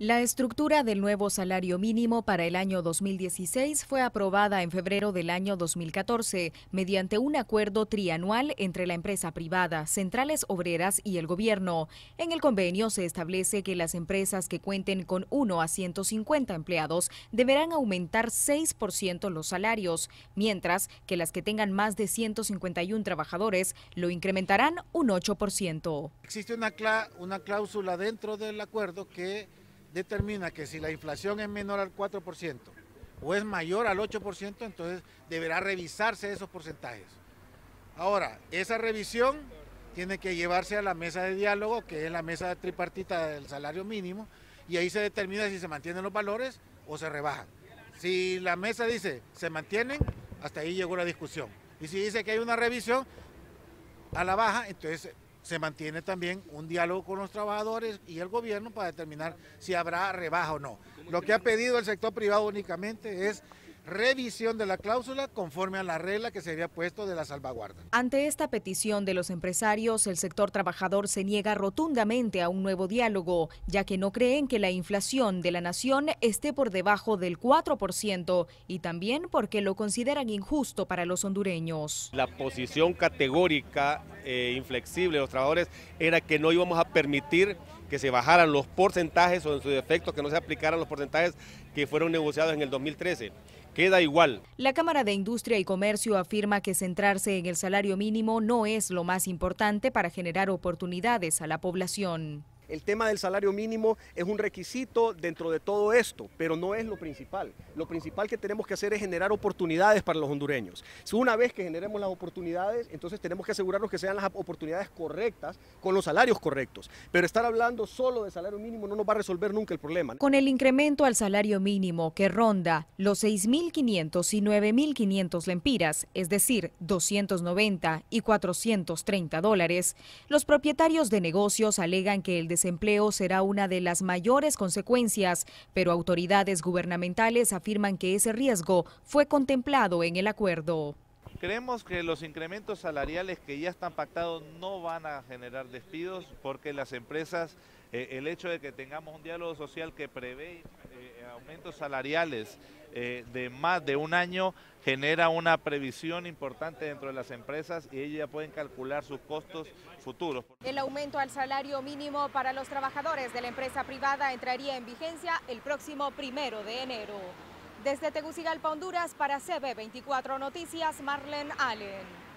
La estructura del nuevo salario mínimo para el año 2016 fue aprobada en febrero del año 2014 mediante un acuerdo trianual entre la empresa privada, centrales obreras y el gobierno. En el convenio se establece que las empresas que cuenten con 1 a 150 empleados deberán aumentar 6% los salarios, mientras que las que tengan más de 151 trabajadores lo incrementarán un 8%. Existe una, una cláusula dentro del acuerdo que determina que si la inflación es menor al 4% o es mayor al 8%, entonces deberá revisarse esos porcentajes. Ahora, esa revisión tiene que llevarse a la mesa de diálogo, que es la mesa tripartita del salario mínimo, y ahí se determina si se mantienen los valores o se rebajan. Si la mesa dice se mantienen, hasta ahí llegó la discusión. Y si dice que hay una revisión a la baja, entonces se mantiene también un diálogo con los trabajadores y el gobierno para determinar si habrá rebaja o no. Lo que ha pedido el sector privado únicamente es revisión de la cláusula conforme a la regla que se había puesto de la salvaguarda. Ante esta petición de los empresarios, el sector trabajador se niega rotundamente a un nuevo diálogo, ya que no creen que la inflación de la nación esté por debajo del 4% y también porque lo consideran injusto para los hondureños. La posición categórica e inflexible de los trabajadores era que no íbamos a permitir que se bajaran los porcentajes o en su defecto que no se aplicaran los porcentajes que fueron negociados en el 2013. Queda igual. La Cámara de Industria y Comercio afirma que centrarse en el salario mínimo no es lo más importante para generar oportunidades a la población. El tema del salario mínimo es un requisito dentro de todo esto, pero no es lo principal. Lo principal que tenemos que hacer es generar oportunidades para los hondureños. Una vez que generemos las oportunidades, entonces tenemos que asegurarnos que sean las oportunidades correctas con los salarios correctos. Pero estar hablando solo de salario mínimo no nos va a resolver nunca el problema. Con el incremento al salario mínimo que ronda los 6.500 y 9.500 lempiras, es decir, 290 y 430 dólares, los propietarios de negocios alegan que el desempleo será una de las mayores consecuencias, pero autoridades gubernamentales afirman que ese riesgo fue contemplado en el acuerdo. Creemos que los incrementos salariales que ya están pactados no van a generar despidos porque las empresas, eh, el hecho de que tengamos un diálogo social que prevé eh, aumentos salariales eh, de más de un año genera una previsión importante dentro de las empresas y ellas pueden calcular sus costos futuros. El aumento al salario mínimo para los trabajadores de la empresa privada entraría en vigencia el próximo primero de enero. Desde Tegucigalpa, Honduras, para CB24 Noticias, Marlene Allen.